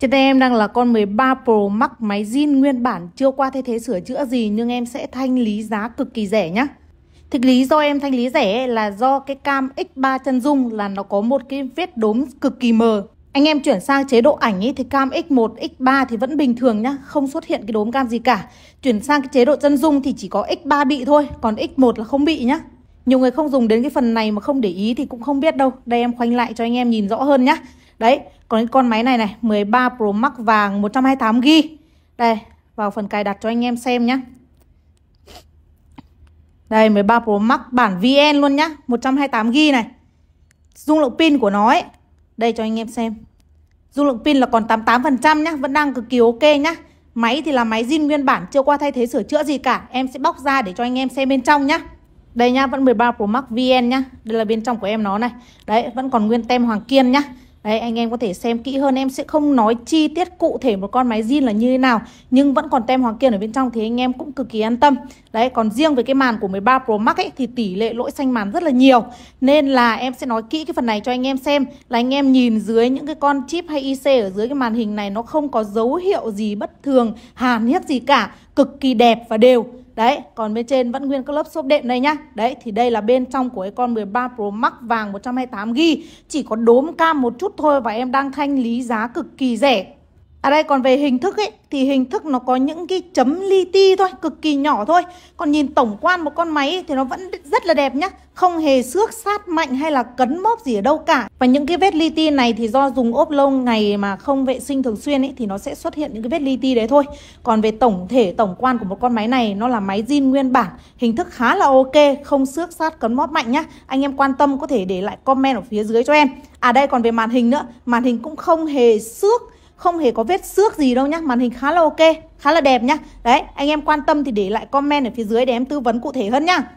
Trên tay em đang là con 13 Pro Max máy zin nguyên bản chưa qua thay thế sửa chữa gì nhưng em sẽ thanh lý giá cực kỳ rẻ nhá. Thực lý do em thanh lý rẻ là do cái cam X3 chân dung là nó có một cái vết đốm cực kỳ mờ. Anh em chuyển sang chế độ ảnh ý, thì cam X1, X3 thì vẫn bình thường nhá, không xuất hiện cái đốm cam gì cả. Chuyển sang cái chế độ chân dung thì chỉ có X3 bị thôi, còn X1 là không bị nhá. Nhiều người không dùng đến cái phần này mà không để ý thì cũng không biết đâu. Đây em khoanh lại cho anh em nhìn rõ hơn nhá. Đấy, còn cái con máy này này 13 Pro Max vàng 128GB Đây vào phần cài đặt cho anh em xem nhé Đây 13 Pro Max bản VN luôn nhá 128GB này Dung lượng pin của nó ấy Đây cho anh em xem Dung lượng pin là còn 88% nhá Vẫn đang cực kỳ ok nhá Máy thì là máy zin nguyên bản chưa qua thay thế sửa chữa gì cả Em sẽ bóc ra để cho anh em xem bên trong nhá Đây nhá vẫn 13 Pro Max VN nhá Đây là bên trong của em nó này Đấy vẫn còn nguyên tem Hoàng Kiên nhá Đấy, anh em có thể xem kỹ hơn Em sẽ không nói chi tiết cụ thể một con máy zin là như thế nào Nhưng vẫn còn tem hoàng kiên ở bên trong Thì anh em cũng cực kỳ an tâm Đấy, còn riêng về cái màn của 13 Pro Max ấy Thì tỷ lệ lỗi xanh màn rất là nhiều Nên là em sẽ nói kỹ cái phần này cho anh em xem Là anh em nhìn dưới những cái con chip hay IC Ở dưới cái màn hình này Nó không có dấu hiệu gì bất thường Hàn hiếc gì cả Cực kỳ đẹp và đều Đấy, còn bên trên vẫn nguyên các lớp xốp đệm đây nhá. Đấy, thì đây là bên trong của cái con 13 Pro Max vàng 128GB. Chỉ có đốm cam một chút thôi và em đang thanh lý giá cực kỳ rẻ ở à đây còn về hình thức ấy thì hình thức nó có những cái chấm li ti thôi, cực kỳ nhỏ thôi. Còn nhìn tổng quan một con máy thì nó vẫn rất là đẹp nhá, không hề xước sát mạnh hay là cấn móp gì ở đâu cả. Và những cái vết li ti này thì do dùng ốp lâu ngày mà không vệ sinh thường xuyên ấy thì nó sẽ xuất hiện những cái vết li ti đấy thôi. Còn về tổng thể tổng quan của một con máy này nó là máy zin nguyên bản, hình thức khá là ok, không xước sát cấn móp mạnh nhá. Anh em quan tâm có thể để lại comment ở phía dưới cho em. À đây còn về màn hình nữa, màn hình cũng không hề xước không hề có vết xước gì đâu nhá màn hình khá là ok khá là đẹp nhá đấy anh em quan tâm thì để lại comment ở phía dưới để em tư vấn cụ thể hơn nhá